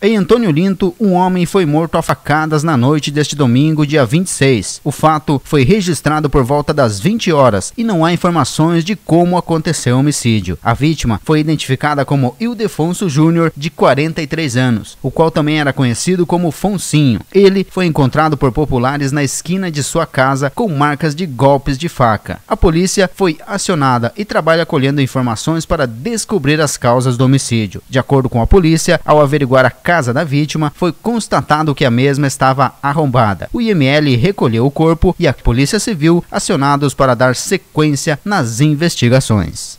Em Antônio Linto, um homem foi morto a facadas na noite deste domingo, dia 26. O fato foi registrado por volta das 20 horas e não há informações de como aconteceu o homicídio. A vítima foi identificada como Ildefonso Júnior, de 43 anos, o qual também era conhecido como Foncinho. Ele foi encontrado por populares na esquina de sua casa com marcas de golpes de faca. A polícia foi acionada e trabalha colhendo informações para descobrir as causas do homicídio. De acordo com a polícia, ao averiguar a casa da vítima, foi constatado que a mesma estava arrombada. O IML recolheu o corpo e a Polícia Civil acionados para dar sequência nas investigações.